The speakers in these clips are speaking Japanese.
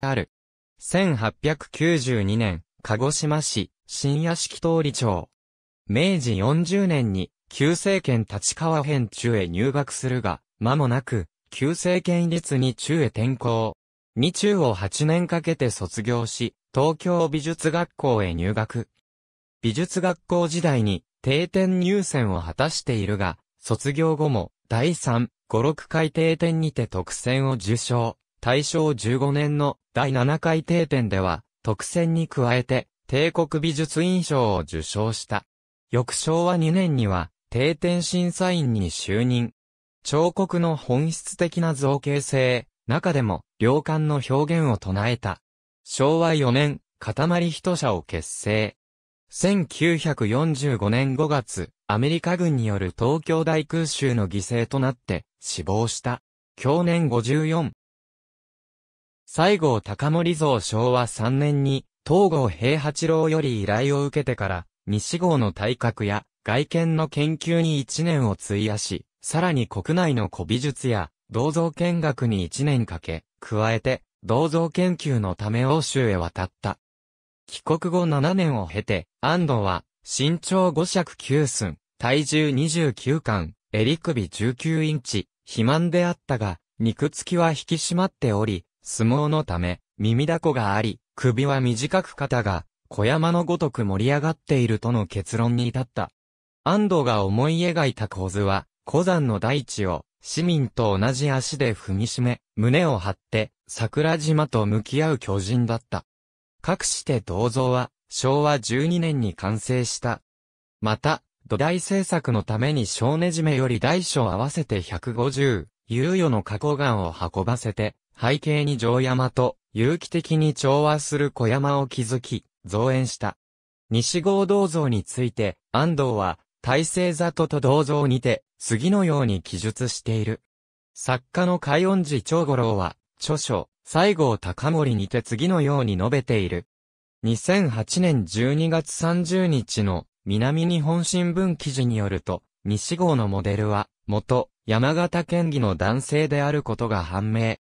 ある。1892年、鹿児島市、新屋敷通り町。明治40年に、旧政権立川編中へ入学するが、間もなく、旧政権立に中へ転校。二中を8年かけて卒業し、東京美術学校へ入学。美術学校時代に定点入選を果たしているが、卒業後も第3、5、6回定点にて特選を受賞。大正15年の第7回定点では、特選に加えて、帝国美術院賞を受賞した。翌昭和2年には、定点審査員に就任。彫刻の本質的な造形性、中でも、良感の表現を唱えた。昭和4年、塊一社を結成。1945年5月、アメリカ軍による東京大空襲の犠牲となって死亡した。去年54、西郷隆盛像昭和3年に、東郷平八郎より依頼を受けてから、西郷の体格や外見の研究に1年を費やし、さらに国内の古美術や銅像見学に1年かけ、加えて銅像研究のため欧州へ渡った。帰国後7年を経て、安藤は身長5尺9寸、体重29巻、襟首19インチ、肥満であったが、肉付きは引き締まっており、相撲のため、耳だこがあり、首は短く肩が、小山のごとく盛り上がっているとの結論に至った。安藤が思い描いた構図は、古山の大地を、市民と同じ足で踏みしめ、胸を張って、桜島と向き合う巨人だった。かくして銅像は、昭和12年に完成した。また、土台製作のために小根締めより大小合わせて150、猶予の加工岩を運ばせて、背景に城山と有機的に調和する小山を築き、造園した。西郷銅像について、安藤は、大成里と銅像にて、次のように記述している。作家の海音寺長五郎は、著書、西郷隆盛にて次のように述べている。2008年12月30日の南日本新聞記事によると、西郷のモデルは、元、山形県議の男性であることが判明。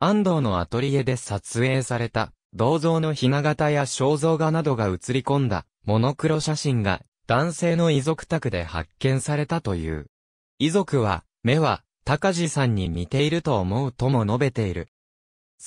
安藤のアトリエで撮影された、銅像の雛形や肖像画などが写り込んだ、モノクロ写真が、男性の遺族宅で発見されたという。遺族は、目は、高地さんに似ていると思うとも述べている。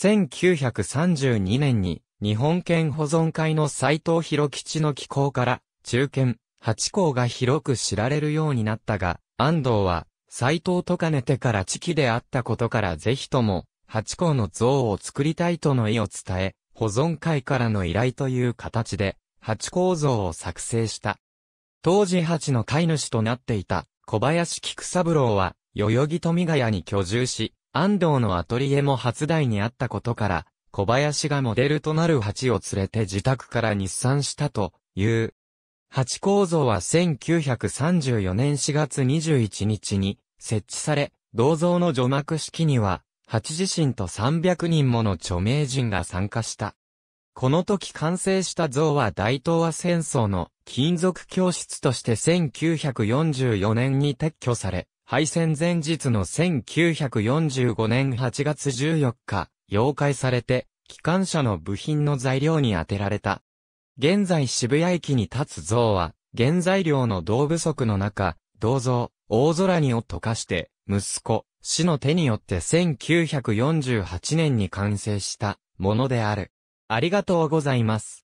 1932年に、日本県保存会の斎藤博吉の寄稿から、中堅、八甲が広く知られるようになったが、安藤は、斎藤と兼ねてから地己であったことからぜひとも、八甲の像を作りたいとの意を伝え、保存会からの依頼という形で、八甲像を作成した。当時八の飼い主となっていた小林菊三郎は、代々木富ヶ谷に居住し、安藤のアトリエも初代にあったことから、小林がモデルとなる蜂を連れて自宅から日産したという。蜂構造は1934年4月21日に設置され、銅像の除幕式には八自身と300人もの著名人が参加した。この時完成した像は大東亜戦争の金属教室として1944年に撤去され、敗戦前日の1945年8月14日、溶解されて、機関車の部品の材料に充てられた。現在渋谷駅に立つ像は、原材料の銅不足の中、銅像、大空にを溶かして、息子、死の手によって1948年に完成したものである。ありがとうございます。